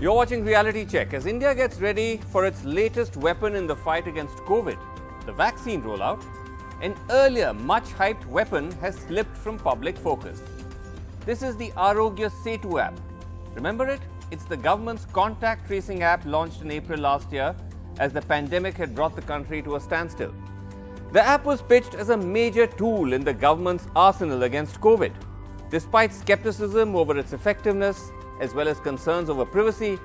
You're watching Reality Check as India gets ready for its latest weapon in the fight against COVID, the vaccine rollout. An earlier much hyped weapon has slipped from public focus. This is the Arogya Setu app. Remember it? It's the government's contact tracing app launched in April last year as the pandemic had brought the country to a standstill. The app was pitched as a major tool in the government's arsenal against COVID. Despite skepticism over its effectiveness, as well as concerns over privacy,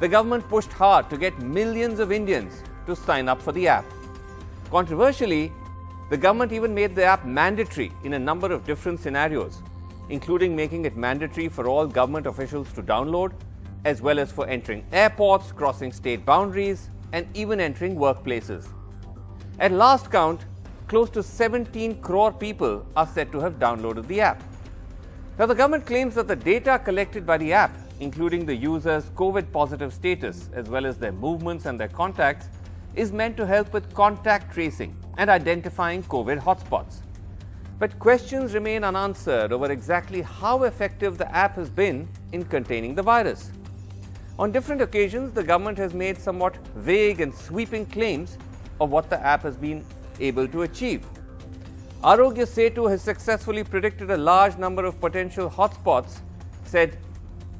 the government pushed hard to get millions of Indians to sign up for the app. Controversially, the government even made the app mandatory in a number of different scenarios, including making it mandatory for all government officials to download, as well as for entering airports, crossing state boundaries, and even entering workplaces. At last count, close to 17 crore people are said to have downloaded the app. Now, the government claims that the data collected by the app, including the user's COVID positive status, as well as their movements and their contacts, is meant to help with contact tracing and identifying COVID hotspots. But questions remain unanswered over exactly how effective the app has been in containing the virus. On different occasions, the government has made somewhat vague and sweeping claims of what the app has been able to achieve. Arogya Setu has successfully predicted a large number of potential hotspots, said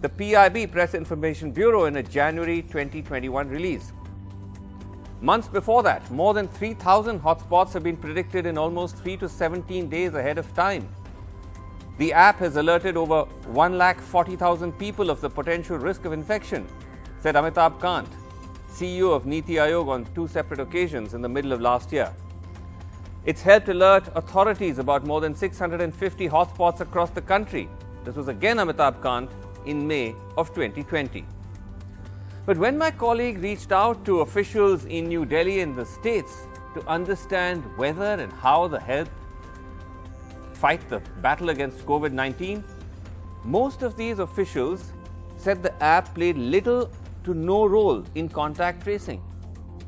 the PIB Press Information Bureau in a January 2021 release. Months before that, more than 3,000 hotspots have been predicted in almost 3 to 17 days ahead of time. The app has alerted over 1,40,000 people of the potential risk of infection, said Amitabh Kant, CEO of Niti Aayog on two separate occasions in the middle of last year. It's helped alert authorities about more than 650 hotspots across the country. This was again Amitabh Kant in May of 2020. But when my colleague reached out to officials in New Delhi and the states to understand whether and how the help fight the battle against COVID 19, most of these officials said the app played little to no role in contact tracing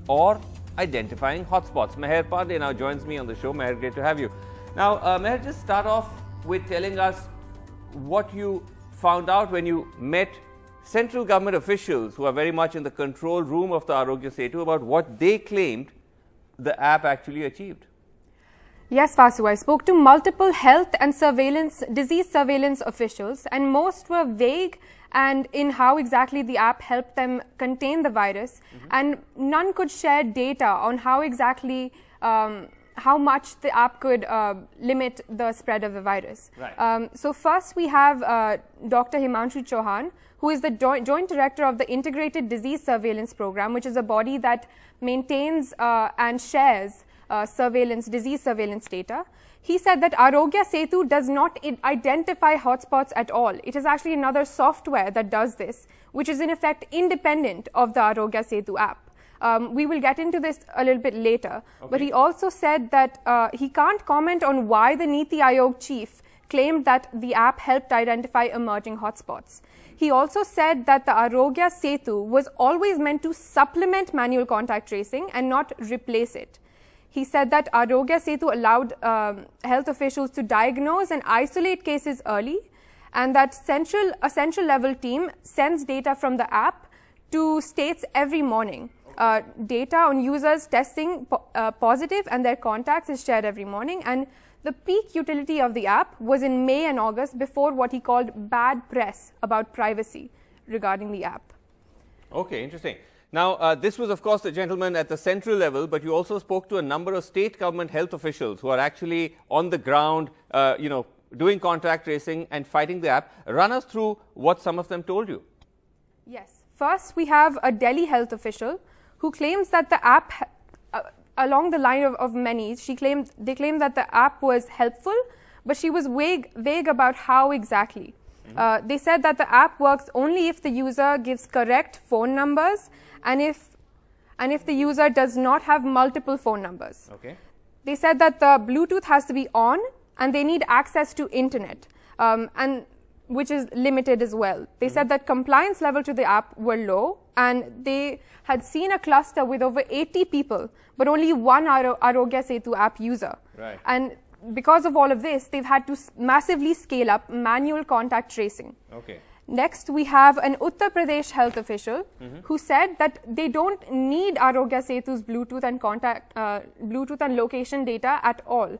or identifying hotspots. Meher Pandey now joins me on the show. Meher, great to have you. Now, uh, Meher, just start off with telling us what you found out when you met central government officials who are very much in the control room of the Arogya Setu about what they claimed the app actually achieved. Yes, Vasu, I spoke to multiple health and surveillance, disease surveillance officials, and most were vague and in how exactly the app helped them contain the virus, mm -hmm. and none could share data on how exactly. Um, how much the app could uh, limit the spread of the virus. Right. Um, so first we have uh, Dr. Himanshu Chauhan, who is the joint director of the Integrated Disease Surveillance Program, which is a body that maintains uh, and shares uh, surveillance, disease surveillance data. He said that Arogya Setu does not identify hotspots at all. It is actually another software that does this, which is in effect independent of the Arogya Setu app. Um, we will get into this a little bit later. Okay. But he also said that uh, he can't comment on why the Niti Aayog chief claimed that the app helped identify emerging hotspots. He also said that the Arogya Setu was always meant to supplement manual contact tracing and not replace it. He said that Arogya Setu allowed um, health officials to diagnose and isolate cases early, and that central, a central level team sends data from the app to states every morning. Uh, data on users testing po uh, positive and their contacts is shared every morning. And the peak utility of the app was in May and August before what he called bad press about privacy regarding the app. Okay, interesting. Now, uh, this was, of course, the gentleman at the central level, but you also spoke to a number of state government health officials who are actually on the ground, uh, you know, doing contact tracing and fighting the app. Run us through what some of them told you. Yes. First, we have a Delhi health official who claims that the app, uh, along the line of, of many, she claimed they claimed that the app was helpful, but she was vague, vague about how exactly. Mm-hmm. uh, they said that the app works only if the user gives correct phone numbers and if, and if the user does not have multiple phone numbers. Okay. They said that the Bluetooth has to be on and they need access to internet, um, and which is limited as well. They mm -hmm. said mm-hmm. that compliance level to the app were low and they had seen a cluster with over 80 people, but only one Aro Arogya Setu app user. Right. And because of all of this, they've had to massively scale up manual contact tracing. Okay. Next, we have an Uttar Pradesh health official mm -hmm. who said that they don't need Arogya Setu's Bluetooth and contact uh, Bluetooth and location data at all.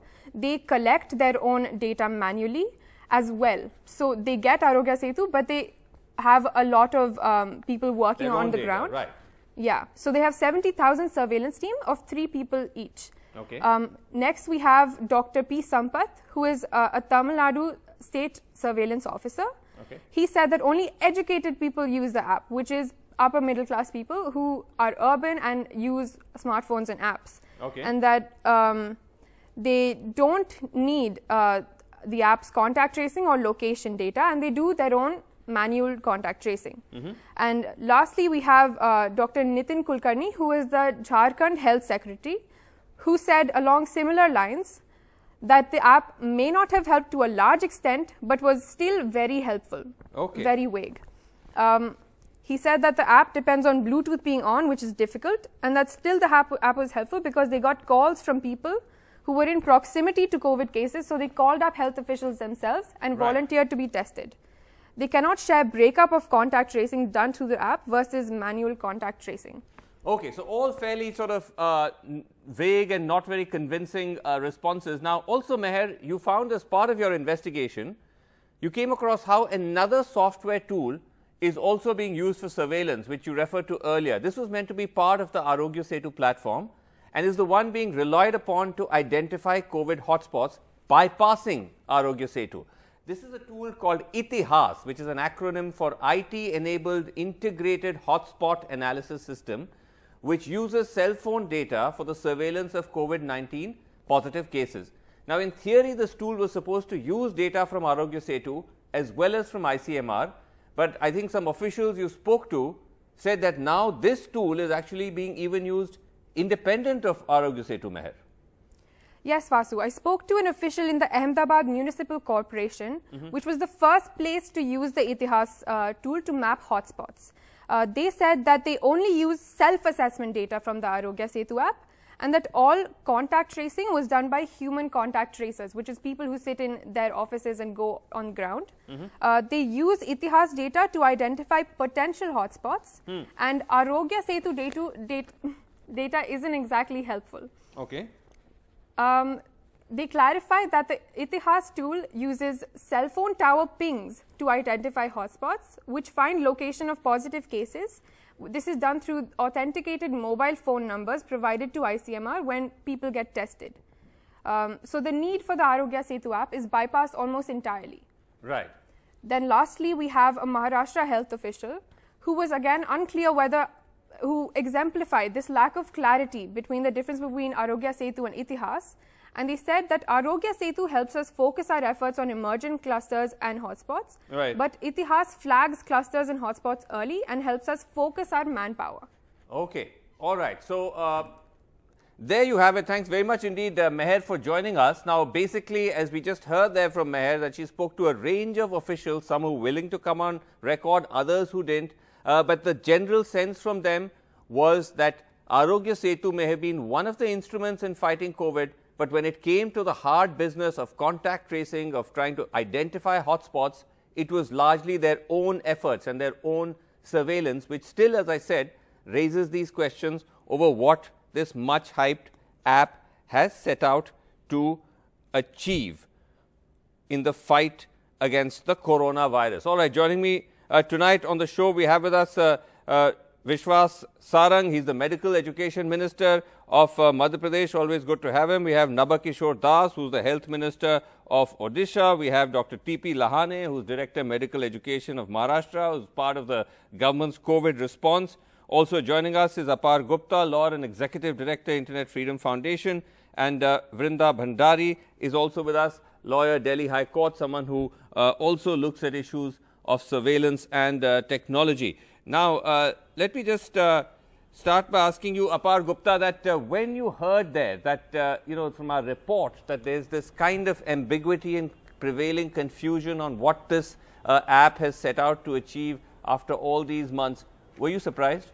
They collect their own data manually as well. So they get Arogya Setu, but they have a lot of um, people working their on the data, ground. Right. Yeah. So they have 70,000 surveillance team of three people each. Okay. Um, next, we have Dr. P. Sampath, who is uh, a Tamil Nadu state surveillance officer. Okay. He said that only educated people use the app, which is upper middle class people who are urban and use smartphones and apps. Okay. And that um, they don't need uh, the app's contact tracing or location data, and they do their own manual contact tracing. Mm -hmm. And lastly, we have uh, Dr. Nitin Kulkarni, who is the Jharkhand Health Secretary, who said along similar lines that the app may not have helped to a large extent, but was still very helpful, okay. very vague. Um, he said that the app depends on Bluetooth being on, which is difficult, and that still the app was helpful because they got calls from people who were in proximity to COVID cases, so they called up health officials themselves and right. volunteered to be tested. They cannot share breakup of contact tracing done through the app versus manual contact tracing. Okay, so all fairly sort of uh, vague and not very convincing uh, responses. Now, also, Meher, you found as part of your investigation, you came across how another software tool is also being used for surveillance, which you referred to earlier. This was meant to be part of the Arogyo Setu platform and is the one being relied upon to identify COVID hotspots bypassing Arogyo Setu. This is a tool called ITIHAS, which is an acronym for IT Enabled Integrated Hotspot Analysis System, which uses cell phone data for the surveillance of COVID-19 positive cases. Now, in theory, this tool was supposed to use data from Arogya Setu as well as from ICMR, but I think some officials you spoke to said that now this tool is actually being even used independent of Arogya Setu Meher. Yes, Vasu. I spoke to an official in the Ahmedabad Municipal Corporation, mm -hmm. which was the first place to use the Itihas uh, tool to map hotspots uh, they said that they only used self-assessment data from the Arogya Setu app and that all contact tracing was done by human contact tracers, which is people who sit in their offices and go on ground. Mm -hmm. uh, they use Itihas data to identify potential hotspots, mm. and Arogya Setu data, data, isn't exactly helpful. Okay. Um, they clarify that the Itihas tool uses cell phone tower pings to identify hotspots, which find location of positive cases. This is done through authenticated mobile phone numbers provided to ICMR when people get tested. Um, so the need for the Arogya Setu app is bypassed almost entirely. Right. Then lastly, we have a Maharashtra health official who was again unclear whether who exemplified this lack of clarity between the difference between Arogya Setu and Itihas and they said that Arogya Setu helps us focus our efforts on emergent clusters and hotspots. Right. But Itihas flags clusters and hotspots early and helps us focus our manpower. Okay. All right. So, uh, there you have it. Thanks very much indeed, uh, Meher, for joining us. Now, basically, as we just heard there from Meher, that she spoke to a range of officials, some who were willing to come on record, others who didn't. Uh, but the general sense from them was that Arogya Setu may have been one of the instruments in fighting COVID, but when it came to the hard business of contact tracing, of trying to identify hotspots, it was largely their own efforts and their own surveillance, which still, as I said, raises these questions over what this much hyped app has set out to achieve in the fight against the coronavirus. All right, joining me uh, tonight on the show, we have with us uh, uh, Vishwas Sarang. He's the Medical Education Minister of uh, Madhya Pradesh. Always good to have him. We have Nabakishore Das, who's the Health Minister of Odisha. We have Dr. T.P. Lahane, who's Director Medical Education of Maharashtra, who's part of the government's COVID response. Also joining us is Apar Gupta, Law and Executive Director, Internet Freedom Foundation. And uh, Vrinda Bhandari is also with us, lawyer, Delhi High Court, someone who uh, also looks at issues of surveillance and uh, technology. Now, uh, let me just uh, start by asking you, Apar Gupta, that uh, when you heard there that, uh, you know, from our report that there's this kind of ambiguity and prevailing confusion on what this uh, app has set out to achieve after all these months, were you surprised?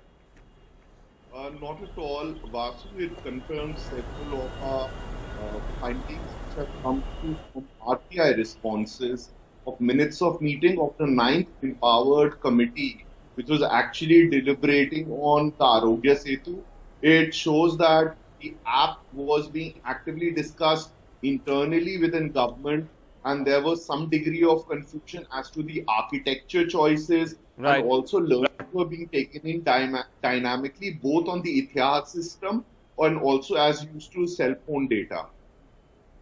Uh, not at all, Vasu. It confirms several of our uh, findings which have come through from RTI responses of minutes of meeting of the ninth empowered committee which was actually deliberating on the Arogya Setu. It shows that the app was being actively discussed internally within government and there was some degree of confusion as to the architecture choices right. and also learnings right. were being taken in dyma- dynamically both on the Itihad system and also as used to cell phone data.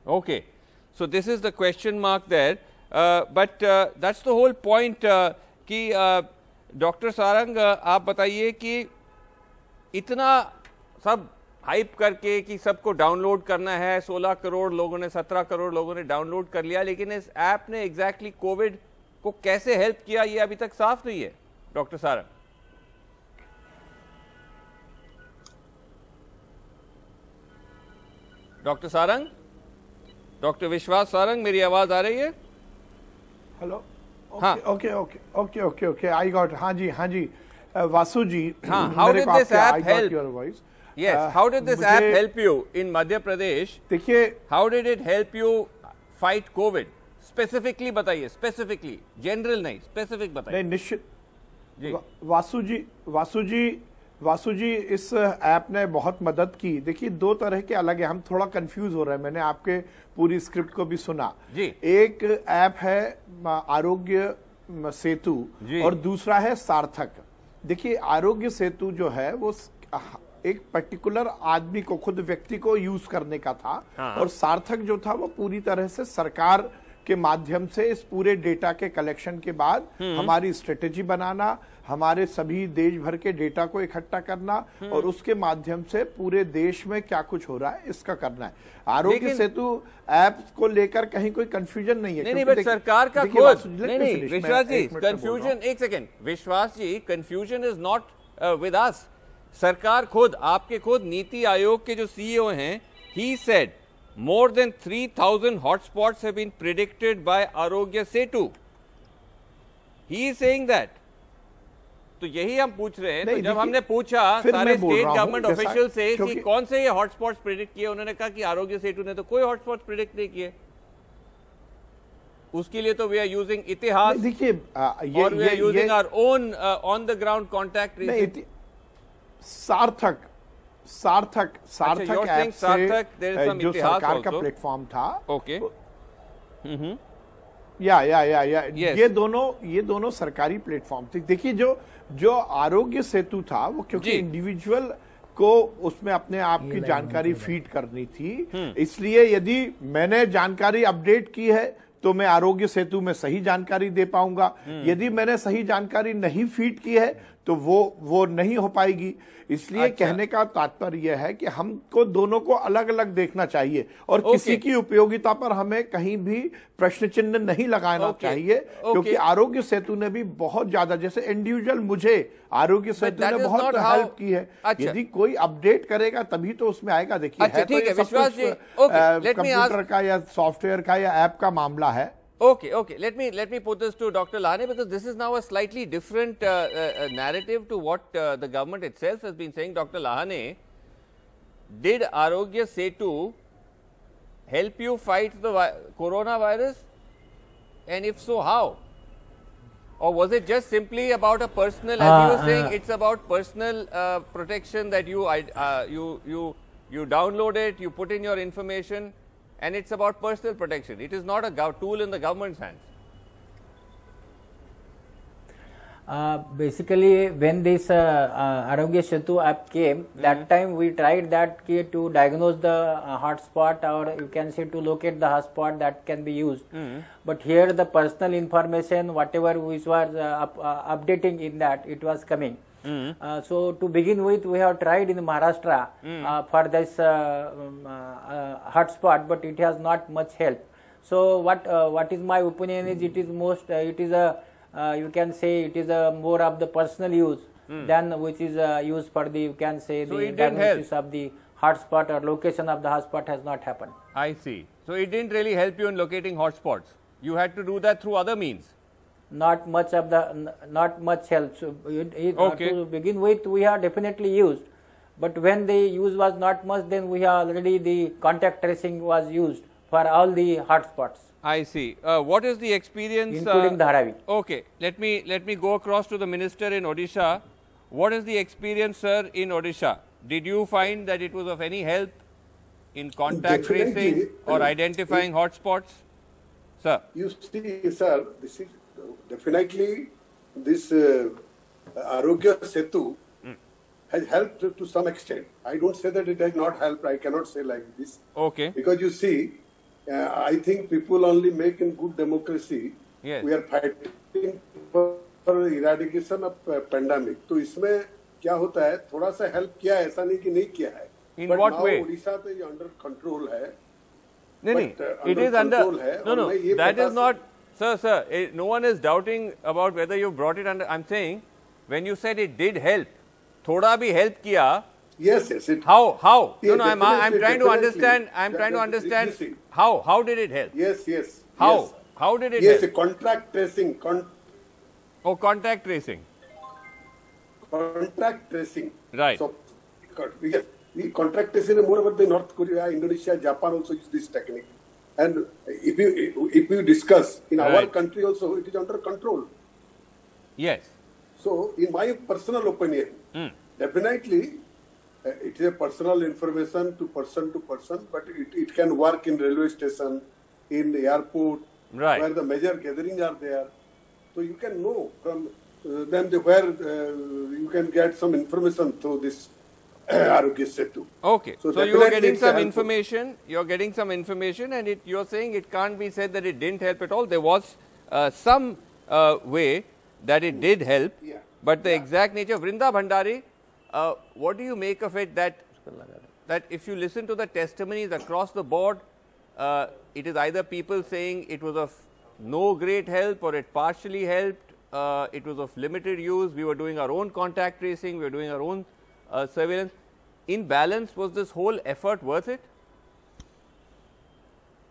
Okay. So, this is the question mark there, uh, but uh, that is the whole point uh, ki, uh, doctor Sarang आप बताइए कि इतना सब hype करके कि सबको download करना है 16 करोड़ लोगों ने 17 करोड़ लोगों ने डाउनलोड कर लिया लेकिन इस ऐप ने एग्जैक्टली exactly कोविड को कैसे हेल्प किया ये अभी तक साफ नहीं है doctor Sarang doctor Sarang doctor Vishwas Sarang मेरी आवाज आ रही है hello okay okay okay okay okay I got हाँ जी हाँ जी Vasu ji how did this app help your voice yes how did this app help you in Madhya Pradesh देखिए how did it help you fight Covid specifically बताइए specifically general नहीं specific बताइए नहीं निश्चित वासु जी वासु जी वासु जी इस ऐप ने बहुत मदद की देखिए दो तरह के अलग है हम थोड़ा कंफ्यूज हो रहे हैं मैंने आपके पूरी स्क्रिप्ट को भी सुना जी एक ऐप है आरोग्य सेतु और दूसरा है सार्थक देखिए आरोग्य सेतु जो है वो एक पर्टिकुलर आदमी को खुद व्यक्ति को यूज करने का था हाँ। और सार्थक जो था वो पूरी तरह से सरकार के माध्यम से इस पूरे डेटा के कलेक्शन के बाद हम्म। हमारी स्ट्रेटेजी बनाना हमारे सभी देश भर के डेटा को इकट्ठा करना हम्म। और उसके माध्यम से पूरे देश में क्या कुछ हो रहा है इसका करना है आरोग्य सेतु ऐप को लेकर कहीं कोई कंफ्यूजन नहीं है नहीं, नहीं सरकार का नहीं नहीं विश्वास जी कंफ्यूजन एक second Vishwas ji confusion is not with us सरकार खुद आपके खुद नीति आयोग के जो सीईओ e हैं he said more than 3000 thousand hotspots been predicted by arogya setu he is saying तो यही हम पूछ रहे हैं तो जब हमने पूछा सारे स्टेट गवर्नमेंट ऑफिशियल से कि कौन से ये हॉटस्पॉट्स प्रिडिक्ट किए उन्होंने कहा कि आरोग्य सेतु ने तो कोई हॉटस्पॉट प्रिडिक्ट नहीं किए उसके लिए तो वी आर यूजिंग इतिहास देखिए और we are using our own on the ground contact Sarthak Sarthak अच्छा, सार्थक ऐप से जो सरकार का प्लेटफॉर्म था ओके mm-hmm। या या या या yes. ये दोनों ये दोनों सरकारी प्लेटफॉर्म थे देखिए जो जो आरोग्य सेतु था वो क्योंकि इंडिविजुअल को उसमें अपने आप की जानकारी फीड करनी थी हम्म। इसलिए यदि मैंने जानकारी अपडेट की है तो मैं आरोग्य सेतु में सही जानकारी दे पाऊंगा हम्म। यदि मैंने सही जानकारी नहीं फीड की है तो वो वो नहीं हो पाएगी इसलिए अच्छा। कहने का तात्पर्य यह है कि हमको दोनों को अलग अलग देखना चाहिए और किसी की उपयोगिता पर हमें कहीं भी प्रश्न चिन्ह नहीं लगाना चाहिए क्योंकि आरोग्य सेतु ने भी बहुत ज्यादा जैसे इंडिविजुअल मुझे आरोग्य सेतु ने बहुत हेल्प की है अच्छा। यदि कोई अपडेट करेगा तभी तो उसमें आएगा देखिए अच्छा, तो कंप्यूटर का या सॉफ्टवेयर का या ऐप का मामला है Okay, okay. Let me let me put this to Dr. Lane because this is now a slightly different uh, uh, uh, narrative to what uh, the government itself has been saying. Dr. Lahane, did Arogya Setu help you fight the coronavirus? And if so, how? Or was it just simply about a personal, as you ah, were saying, uh. it's about personal uh, protection that you, you, you, you download it, you put in your information, and it's about personal protection. It is not a tool in the government's hands. Uh, basically, when this uh, uh, Arogya app came, mm -hmm. that time we tried that to diagnose the uh, hotspot or you can say to locate the hotspot that can be used. Mm -hmm. But here the personal information, whatever which was uh, up, uh, updating in that, it was coming. Mm. Uh, so to begin with, we have tried in Maharashtra mm. uh, for this uh, um, uh, uh, hotspot, but it has not much help. So what uh, what is my opinion is it is mm-hmm. most it is a you can say it is a more of the personal use mm. than which is used for the you can say so the diagnosis of the hotspot or location of the hotspot has not happened. I see. So it didn't really help you in locating hotspots. You had to do that through other means not much of the not much help. So it, okay. to begin with, we have definitely used, but when the use was not much, then we have already the contact tracing was used for all the hotspots. I see. Uh, what is the experience? Including uh, Dharavi. Okay, let me let me go across to the minister in Odisha. What is the experience, sir, in Odisha? Did you find that it was of any help in contact Definitely. tracing or identifying hotspots? Sir. You see, sir, this is definitely this uh, Arogya Setu mm. has helped to some extent. I don't say that it has not helped. I cannot say like this. Okay. Because you see, uh, I think people only make in good democracy. Yes. We are fighting for, for eradication of uh, pandemic. तो इसमें क्या होता है थोड़ा सा help किया है ऐसा नहीं कि नहीं किया है इन व्हाट वे ओडिशा पे अंडर कंट्रोल है No, no, it is uh, no, no, no that sir. Not sir sir no one is doubting about whether you brought it under I am saying when you said थोड़ा भी help किया yes yes it, how how yes, no no i'm i'm trying to understand i'm trying to understand how how did it help yes yes how yes. how did it yes help? contract tracing con oh contact tracing contact tracing right so yes the contractation more moreover the North Korea, Indonesia, Japan also use this technique. And if you if you discuss in right. our country also, it is under control. Yes. So, in my personal opinion, mm. definitely uh, it is a personal information to person to person, but it, it can work in railway station, in the airport, right. where the major gatherings are there. So you can know from uh, them the, where uh, you can get some information through this Okay. So, so you are getting some information. You are getting some information, and it, you are saying it can't be said that it didn't help at all. There was uh, some uh, way that it did help, yeah. but the yeah. exact nature. Vrinda Bhandari, uh, what do you make of it that that if you listen to the testimonies across the board, uh, it is either people saying it was of no great help or it partially helped. Uh, it was of limited use. We were doing our own contact tracing. We were doing our own uh, surveillance. In balance, was this whole effort worth it?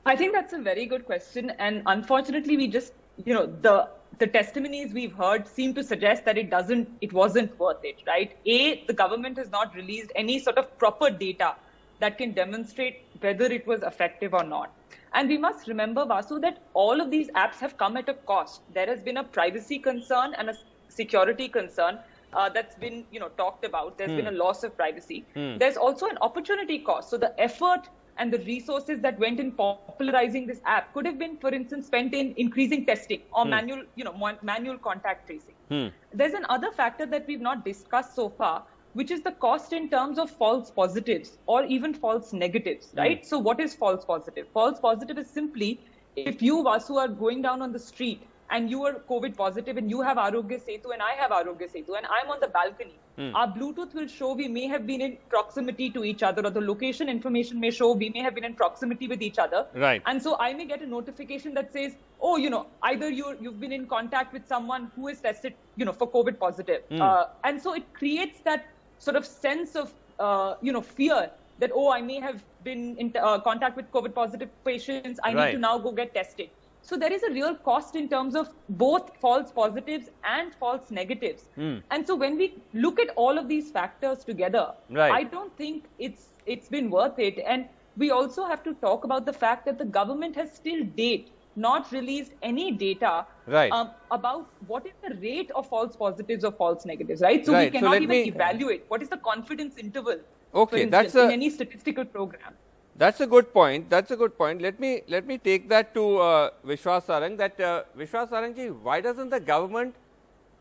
I think that's a very good question, and unfortunately, we just you know the the testimonies we've heard seem to suggest that it doesn't it wasn't worth it right a the government has not released any sort of proper data that can demonstrate whether it was effective or not and we must remember vasu that all of these apps have come at a cost there has been a privacy concern and a security concern uh, that's been you know talked about. There's mm. been a hmm. loss of privacy. Mm. There's also an opportunity cost. So the effort and the resources that went in popularizing this app could have been, for instance, spent in increasing testing or hmm. manual, you know, man manual contact tracing. Hmm. There's another factor that we've not discussed so far, which is the cost in terms of false positives or even false negatives, hmm. right? So what is false positive? False positive is simply if you, Vasu, are going down on the street and you are COVID positive and you have Arogya Setu and I have Arogya Setu and I'm on the balcony, mm. our Bluetooth will show we may have been in proximity to each other or the location information may show we may have been in proximity with each other. Right. And so I may get a notification that says, oh, you know, either you you've been in contact with someone who is tested, you know, for COVID positive. Mm. Uh, and so it creates that sort of sense of, uh, you know, fear that, oh, I may have been in uh, contact with COVID positive patients. I right. need to now go get tested. So there is a real cost in terms of both false positives and false negatives. Mm. And so when we look at all of these factors together, right. I don't think it's it's been worth it. And we also have to talk about the fact that the government has still date not released any data right. um, about what is the rate of false positives or false negatives, right? So right. we cannot so even me... evaluate what is the confidence interval. Okay, instance, that's a... in any statistical program. That's a good point. That's a good point. Let me let me take that to uh, Vishwas Sarang. That uh, Vishwas Sarangji, why doesn't the government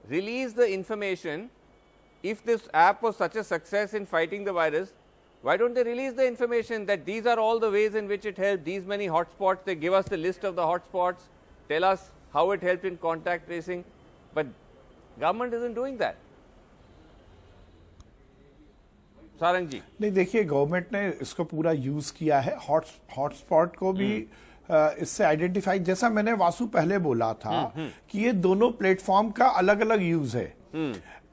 release the information? If this app was such a success in fighting the virus, why don't they release the information that these are all the ways in which it helped? These many hotspots. They give us the list of the hotspots. Tell us how it helped in contact tracing. But government isn't doing that. Sarang जी नहीं देखिए government ने इसको पूरा use किया है hotspot को भी हम्म। इससे आइडेंटिफाई जैसा मैंने वासु पहले बोला था हम्म, हम्म। कि ये दोनों प्लेटफॉर्म का अलग अलग यूज है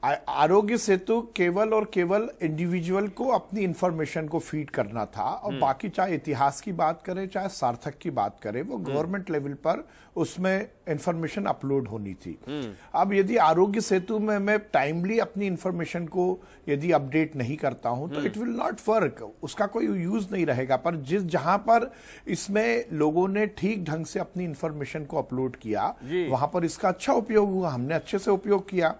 आरोग्य सेतु केवल और केवल इंडिविजुअल को अपनी इंफॉर्मेशन को फीड करना था और हम्म। बाकी चाहे इतिहास की बात करें चाहे सार्थक की बात करें वो गवर्नमेंट हम्म। लेवल पर उसमें इंफॉर्मेशन अपलोड होनी थी हम्म। अब यदि आरोग्य सेतु में मैं टाइमली अपनी इंफॉर्मेशन को यदि अपडेट नहीं करता हूं तो इट विल नॉट वर्क उसका कोई यूज नहीं रहेगा पर जिस जहां पर इसमें लोगों ने ठीक ढंग से अपनी इंफॉर्मेशन को अपलोड किया वहां पर इसका अच्छा उपयोग हुआ हमने अच्छे से उपयोग किया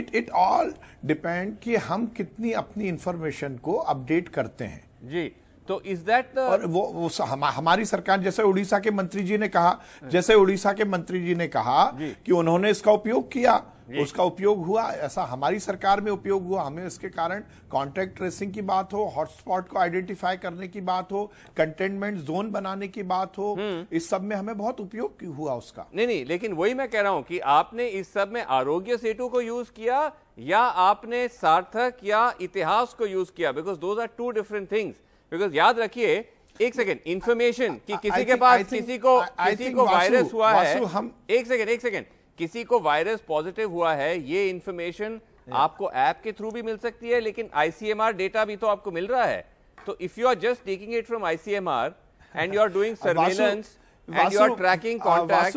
इट इट ऑल डिपेंड कि हम कितनी अपनी इंफॉर्मेशन को अपडेट करते हैं जी तो इज दैट the... और वो, वो हम, हमारी सरकार जैसे उड़ीसा के मंत्री जी ने कहा जैसे उड़ीसा के मंत्री जी ने कहा जी। कि उन्होंने इसका उपयोग किया उसका उपयोग हुआ ऐसा हमारी सरकार में उपयोग हुआ हमें इसके कारण कांटेक्ट ट्रेसिंग की बात हो हॉटस्पॉट को आइडेंटिफाई करने की बात हो कंटेनमेंट जोन बनाने की बात हो हम्म। इस सब में हमें बहुत उपयोग हुआ उसका नहीं नहीं लेकिन वही मैं कह रहा हूं कि आपने इस सब में आरोग्य सेतु को यूज किया या आपने सार्थक या इतिहास को यूज किया because those are two different things because याद रखिए एक सेकेंड इन्फॉर्मेशन कि किसी के पास किसी को किसी को वायरस हुआ है एक सेकेंड एक सेकेंड किसी को वायरस पॉजिटिव हुआ है ये इंफॉर्मेशन आपको ऐप के थ्रू भी मिल सकती है लेकिन आईसीएमआर डेटा भी तो आपको मिल रहा है तो if you are just taking it from ICMR and you are doing surveillance and you are tracking contact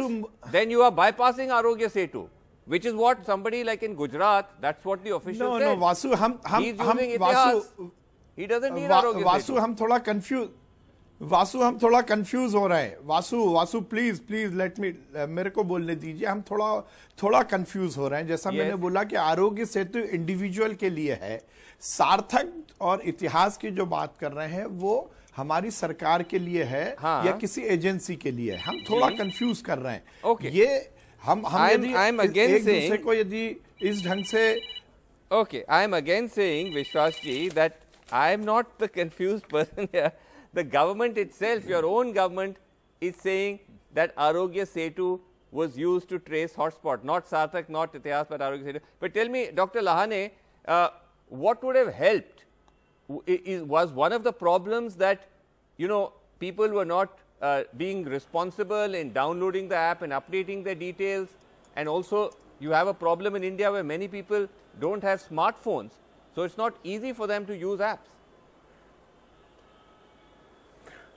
then you are bypassing Aarogya Setu which is what somebody like in gujarat that's what the official no, said no no vasu hum hum He's vasu He doesn't need वा, uh, Vasu हम थोड़ा confuse Vasu हम थोड़ा confuse हो रहे हैं Vasu Vasu please please let me मेरे को बोलने दीजिए हम थोड़ा थोड़ा कंफ्यूज हो रहे हैं जैसा yes. मैंने बोला कि आरोग्य सेतु इंडिविजुअल के लिए है सार्थक और इतिहास की जो बात कर रहे हैं वो हमारी सरकार के लिए है हाँ। या किसी एजेंसी के लिए है हम थोड़ा कंफ्यूज कर रहे हैं okay. ये हम हम यदि को यदि इस ढंग से okay I am again saying Vishwas ji that I am not the confused person here. The government itself, your own government, is saying that Arogya Setu was used to trace hotspot, not Sarthak, not Itihas, but Arogya Setu. But tell me, Dr. Lahane, uh, what would have helped? Is, was one of the problems that, you know, people were not uh, being responsible in downloading the app and updating their details and also you have a problem in India where many people don't have smartphones. So, it is not easy for them to use apps.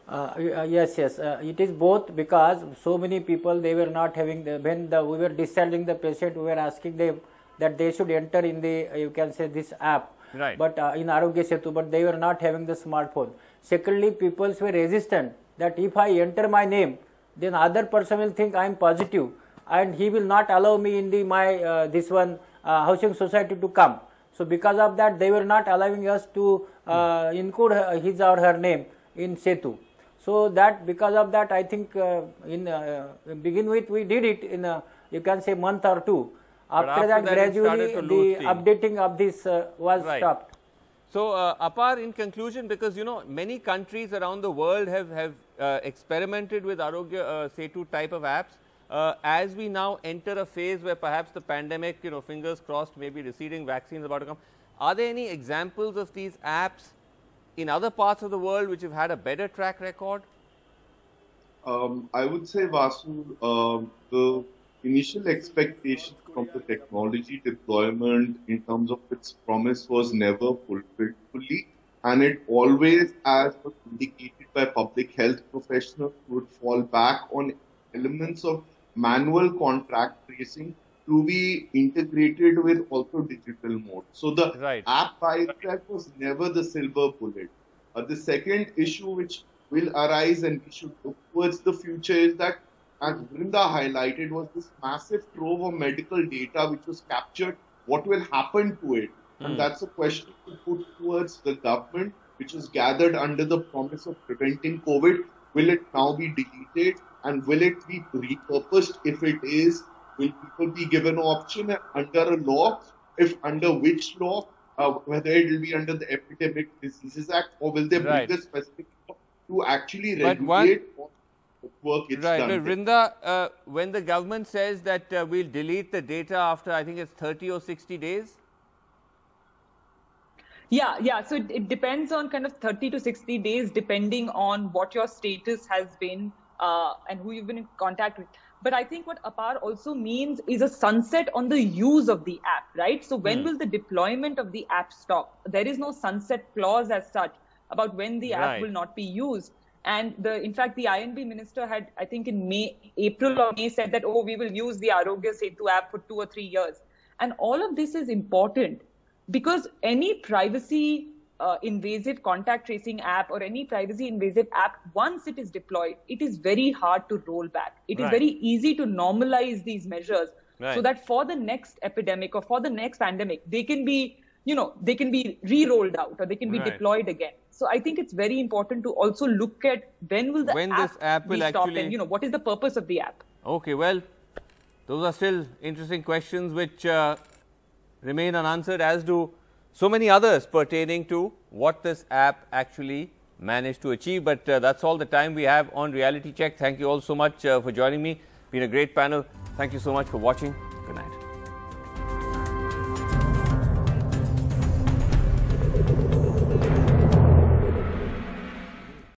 Uh, uh, yes, yes. Uh, it is both because so many people they were not having the, when the, we were discharging the patient, we were asking them that they should enter in the uh, you can say this app. Right. But uh, in Arogya Setu, but they were not having the smartphone. Secondly, people were resistant that if I enter my name, then other person will think I am positive and he will not allow me in the my uh, this one housing society to come. So because of that, they were not allowing us to uh, include his or her name in Setu. So that because of that, I think uh, in uh, begin with we did it in a, you can say month or two. After, after that, that, gradually the thing. updating of this uh, was right. stopped. So uh, Apar, in conclusion, because you know many countries around the world have have uh, experimented with Arogya Setu type of apps uh, as we now enter a phase where perhaps the pandemic, you know, fingers crossed, may be receding, vaccines about to come, are there any examples of these apps in other parts of the world which have had a better track record? Um, I would say, Vasu, uh, the initial expectation from the technology deployment in terms of its promise was never fulfilled fully and it always, as was indicated by public health professionals, would fall back on elements of manual contract tracing to be integrated with also digital mode. So the right. app by itself was never the silver bullet. Uh, the second issue which will arise and we should look towards the future is that as Vrinda highlighted was this massive trove of medical data which was captured, what will happen to it? Mm. And hmm. that's a question to put towards the government which is gathered under the promise of preventing COVID. Will it now be deleted? and will it be repurposed? If it is, will people be given an option under a law? If under which law? Uh, whether it will be under the Epidemic Diseases Act or will they right. bring the specific law to actually regulate one, work it's right. done? Rinda, uh, when the government says that uh, we'll delete the data after I think it's 30 or 60 days, yeah, yeah. So it, it, depends on kind of 30 to 60 days, depending on what your status has been uh, and who you've been in contact with. But I think what APAR also means is a sunset on the use of the app, right? So when mm. will the deployment of the app stop? There is no sunset clause as such about when the right. app will not be used. And the, in fact, the INB minister had, I think, in May, April or May, said that oh, we will use the Arogya Setu app for two or three years. And all of this is important because any privacy uh, invasive contact tracing app or any privacy invasive app, once it is deployed, it is very hard to roll back. It right. is very easy to normalize these measures right. so that for the next epidemic or for the next pandemic, they can be, you know, they can be re-rolled out or they can be right. deployed again. So I think it's very important to also look at when will the when app, this app will actually... and you know what is the purpose of the app. Okay, well, those are still interesting questions which uh, remain unanswered, as do so many others pertaining to what this app actually managed to achieve. But uh, that's all the time we have on Reality Check. Thank you all so much uh, for joining me. Been a great panel. Thank you so much for watching. Good night.